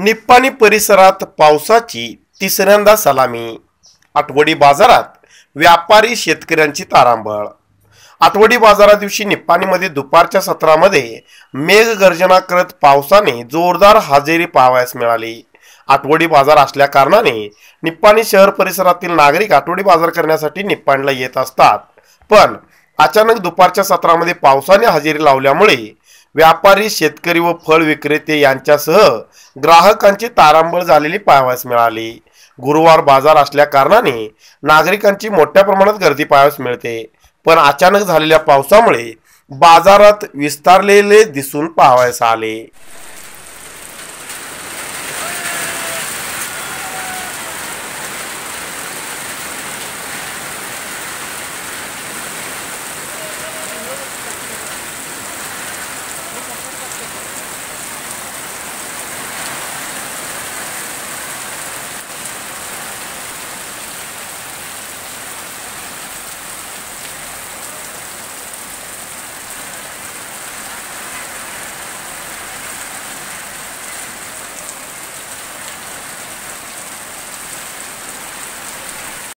निप्पाणी परिसरात पावसाची तिसऱ्यांदा सलामी आठवडी बाजारात व्यापारी शेतकऱ्यांची तारांबळ आठवडी बाजारा दिवशी निप्पाणीमध्ये दुपारच्या सत्रामध्ये मेघगर्जना करत पावसाने जोरदार हजेरी पाहावयास मिळाली आठवडी बाजार असल्या कारणाने निप्पाणी शहर परिसरातील नागरिक आठवडी बाजार करण्यासाठी निप्पाणीला येत असतात पण अचानक दुपारच्या सत्रामध्ये पावसाने हजेरी लावल्यामुळे व्यापारी शेतकरी व फळ विक्रेते यांच्यासह ग्राहकांची तारांबळ झालेली पाहावयास मिळाली गुरुवार बाजार असल्या कारणाने नागरिकांची मोठ्या प्रमाणात गर्दी पाहावयास मिळते पण अचानक झालेल्या पावसामुळे बाजारात विस्तारलेले दिसून पाहावयास आले